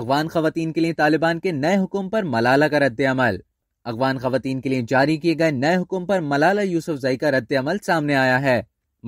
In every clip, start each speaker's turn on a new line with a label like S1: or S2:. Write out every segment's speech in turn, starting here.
S1: अफगान खवतान के लिए तालिबान के नए हुक्म पर मलाला का रद्द अमल अफगान खवतान के लिए जारी किए गए नए हुक्म पर मलाला जई का रद्द अमल सामने आया है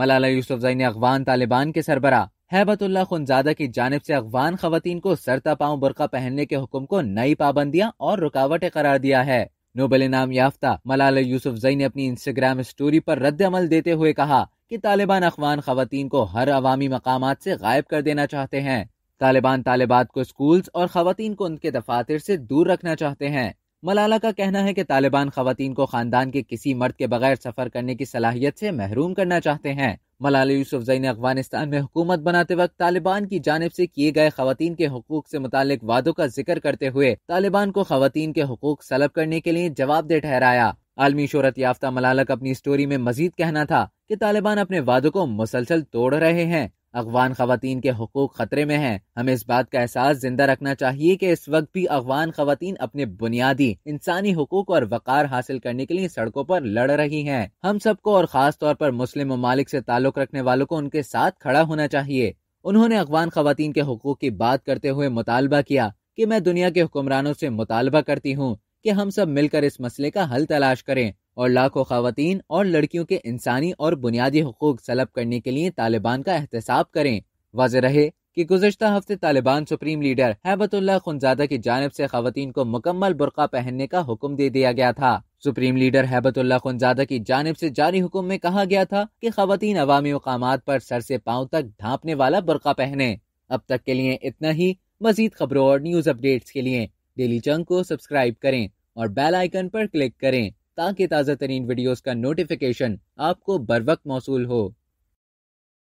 S1: मलाला जई ने अफगान तालिबान के सरबरा हैबतुल्ला खुनजादा की जानब से अफगान खवतान को सरता पाँव बुरका पहनने के हुक्म को नई पाबंदियां और रुकावटें करार दिया है नोबल इनाम याफ्ता मलाला जई ने अपनी इंस्टाग्राम स्टोरी पर रद्द अमल देते हुए कहा कि तालिबान अफगान खवतान को हर अवामी मकाम से गायब कर देना चाहते हैं तालिबान तालिबात को स्कूल्स और खातन को उनके दफातर से दूर रखना चाहते हैं मलाला का कहना है कि तालिबान खातन को खानदान के किसी मर्द के बगैर सफर करने की सलाहियत से महरूम करना चाहते हैं मलाला यूसुफ ने अफगानिस्तान में हुकूमत बनाते वक्त तालिबान की जानब से किए गए खातन के हकूक से मुतल वादों का जिक्र करते हुए तालिबान को खातन के हकूक सलब करने के लिए जवाब दे ठहराया आलमी शहरत याफ्ता मलालक अपनी स्टोरी में मजीद कहना था कि तालिबान अपने वादों को मुसलसल तोड़ रहे हैं अफगान खातन के हकूक खतरे में हैं हमें इस बात का एहसास जिंदा रखना चाहिए कि इस वक्त भी अफगान खातन अपने बुनियादी इंसानी हकूक और वक़ार हासिल करने के लिए सड़कों पर लड़ रही हैं हम सबको और खास तौर पर मुस्लिम ममालिक से ताल्लुक रखने वालों को उनके साथ खड़ा होना चाहिए उन्होंने अफगान खातन के हकूक की बात करते हुए मुतालबा किया कि मैं दुनिया के हुक्मरानों से मुतालबा करती हूँ कि हम सब मिलकर इस मसले का हल तलाश करें और लाखों खातन और लड़कियों के इंसानी और बुनियादी हकूक सलब करने के लिए तालिबान का एहतसाब करें वाज रहे कि गुजशत हफ्ते Taliban supreme leader Haibatullah Akhundzada की जानब से खातन को मुकम्मल बुरका पहनने का हुक्म दे दिया गया था सुप्रीम लीडर हैबतुल्ला खुनजादा की जानब से जारी हुक्म में कहा गया था कि खातन अवामी मकाम पर सर से पाँव तक ढांपने वाला बुरका पहने अब तक के लिए इतना ही मजीद खबरों और न्यूज अपडेट्स के लिए डेली चंग को सब्सक्राइब करें और बेल आइकन पर क्लिक करें ताकि ताज़ा तरीन वीडियोज़ का नोटिफिकेशन आपको बर वक्त मौसू हो